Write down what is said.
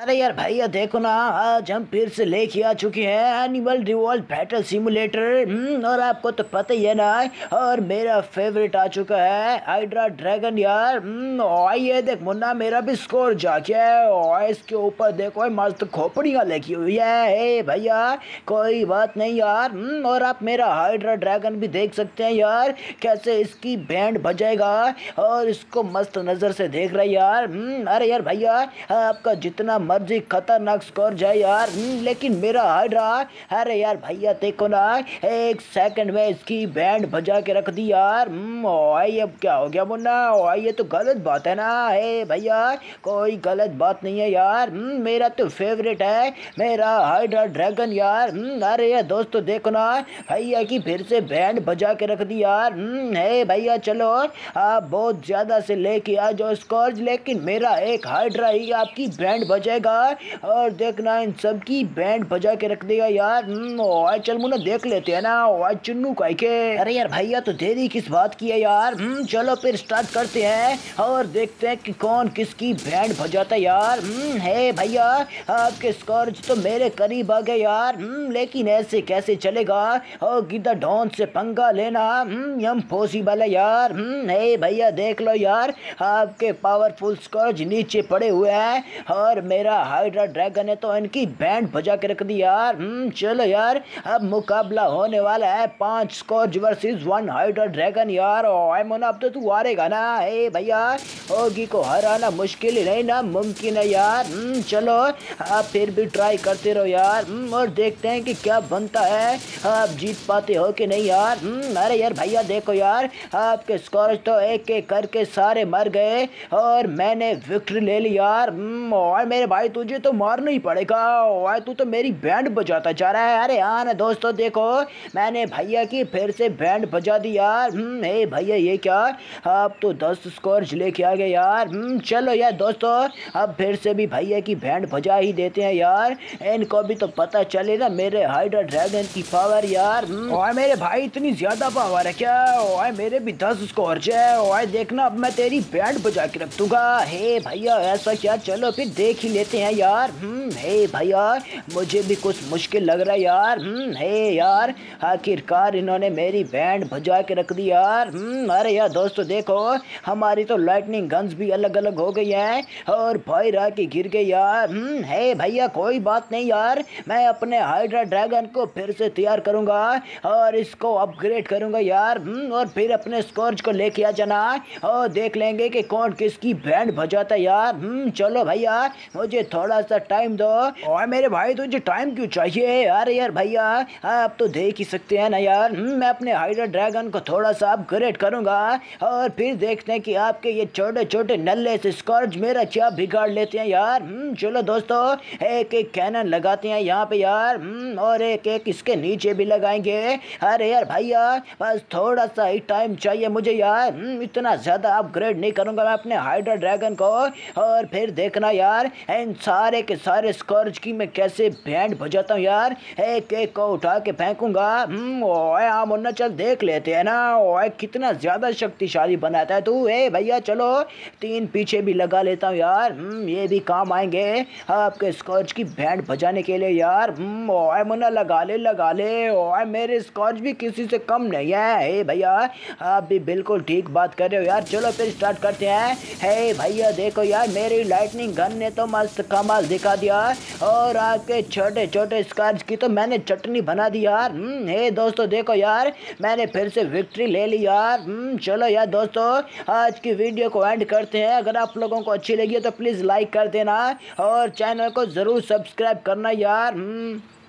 अरे यार भैया देखो ना आज हम फिर से लेके आ चुके हैं एनिमल रिवॉल्ट बैटल सिमुलेटर और आपको तो पता ही है ना और मेरा फेवरेट आ चुका है हाइड्रा ड्रैगन यार हम्म, और ये देख मुन्ना मेरा भी स्कोर जाके और इसके ऊपर देखो मस्त खोपड़ियाँ लगी हुई है हे भैया कोई बात नहीं यार हम्म, और आप मेरा हाइड्रा ड्रैगन भी देख सकते हैं यार कैसे इसकी बैंड बजेगा और इसको मस्त नज़र से देख रहे यार हम्म, अरे यार भैया आपका जितना मर्जी खतरनाक स्कोर जाए यार हम्म, लेकिन मेरा हाइड्रा अरे यार भैया देखो ना एक सेकंड में इसकी बैंड भजा के रख दी यार हम्म, ओए अब क्या हो गया मुन्ना ओए ये तो गलत बात है ना हे भैया कोई गलत बात नहीं है यार हम्म, मेरा तो फेवरेट है मेरा हाइड्रा ड्रैगन यार अरे यार दोस्तों देखो ना भैया की फिर से बैंड बजा के रख दी यार हे भैया चलो आप बहुत ज़्यादा से लेके आ जाओ स्कॉर्ज लेकिन मेरा एक हाइड्रा ही आपकी बैंड बजाए जाएगा और देखना इन सब की बैंड बजा के रख देगा यार हम्म, चल मुन्ना देख लेते हैं ना ओए चुन्नू कह के अरे यार भैया तो देरी किस बात की है यार हम्म, चलो फिर स्टार्ट करते हैं और देखते हैं कि कौन किसकी बैंड बजाता है यार हम्म, हे भैया आपके स्कॉर्ज तो मेरे करीब आ गए यार लेकिन ऐसे कैसे चलेगा और गिदा डॉन से पंगा लेना यम पॉसिबल है यार हे भैया देख लो यार आपके पावरफुल स्कॉर्ज नीचे पड़े हुए हैं और मेरा मेरा हाइड्रा ड्रैगन ने तो इनकी बैंड बजा के रख दी यार हम्म, चलो यार अब मुकाबला होने वाला है पांच scotch versus one hydra dragon यार अब तो तू हारेगा ना हे भैया ओगी को हराना मुश्किल ही नहीं ना मुमकिन है यार हम्म, चलो आप फिर भी ट्राई करते रहो यार हम्म, और देखते हैं कि क्या बनता है आप जीत पाते हो कि नहीं यार अरे यार भैया देखो यार आपके स्कॉच तो एक एक करके सारे मर गए और मैंने विक्ट्री ले ली यार और मेरे भाई भाई तुझे तो मारना ही पड़ेगा भाई तू तो मेरी बैंड बजाता जा रहा है अरे हाँ ना दोस्तों देखो मैंने भैया की फिर से बैंड बजा दी यार हम्म, हे भैया ये क्या अब तो दस स्कोर लेके आ गए यार हम्म, चलो यार दोस्तों अब फिर से भी भैया की बैंड बजा ही देते हैं यार इनको भी तो पता चले ना मेरे हाइड्रा ड्रैगन की पावर यार और हम्म। मेरे भाई इतनी ज़्यादा पावर है क्या ओए मेरे भी दस स्कोर है ओए देखना अब मैं तेरी बैंड बजा के रख दूंगा हे भैया ऐसा क्या चलो फिर देख ही लेते लेते हैं यार हम्म, हे भैया मुझे भी कुछ मुश्किल लग रहा है यार हम्म, हे यार आखिरकार इन्होंने मेरी बैंड भजा के रख दी यार हम्म, अरे यार दोस्तों देखो हमारी तो लाइटनिंग गन्स भी अलग अलग हो गई हैं और भाई रा की गिर गई यार हे भैया कोई बात नहीं यार मैं अपने हाइड्रा ड्रैगन को फिर से तैयार करूँगा और इसको अपग्रेड करूँगा यार और फिर अपने स्कॉर्च को लेके आ जाना और देख लेंगे कि कौन किसकी बैंड भजाता यार चलो भैया मुझे मुझे थोड़ा सा टाइम दो और मेरे भाई तुझे टाइम क्यों चाहिए यार यार भैया आप तो देख ही सकते हैं ना यार हम्म, मैं अपने हाइड्रा ड्रैगन को थोड़ा सा अपग्रेड करूंगा और फिर देखते हैं कि आपके ये छोटे छोटे नल्ले से स्कॉर्ज मेरा क्या बिगाड़ लेते हैं यार हम्म, चलो दोस्तों एक एक कैनन लगाते हैं यहाँ पे यार हम्म, और एक एक इसके नीचे भी लगाएंगे अरे यार भैया बस थोड़ा सा ही टाइम चाहिए मुझे यार इतना ज़्यादा अपग्रेड नहीं करूंगा मैं अपने हाइड्रा ड्रैगन को और फिर देखना यार इन इन सारे के सारे स्कॉर्च की मैं कैसे बैंड बजाता हूँ यार एक एक को उठा के फेंकूंगा हम्म, ओए हाँ मुन्ना चल देख लेते हैं ना ओए कितना ज़्यादा शक्तिशाली बनाता है तू ए भैया चलो तीन पीछे भी लगा लेता हूँ यार हम्म, ये भी काम आएंगे आपके स्कॉर्च की बैंड बजाने के लिए यार हम्म, ओए मुन्ना लगा ले लगा ले ओए मेरे स्कॉर्च भी किसी से कम नहीं है हे भैया आप भी बिल्कुल ठीक बात कर रहे हो यार चलो फिर स्टार्ट करते हैं हे भैया देखो यार मेरी लाइटनिंग गन ने तो मस्त मस्त कमाल दिखा दिया और आपके छोटे छोटे स्कार्स की तो मैंने चटनी बना दी यार हम्म, हे दोस्तों देखो यार मैंने फिर से विक्ट्री ले ली यार हम्म, चलो यार दोस्तों आज की वीडियो को एंड करते हैं अगर आप लोगों को अच्छी लगी है तो प्लीज़ लाइक कर देना और चैनल को ज़रूर सब्सक्राइब करना यार हम्म।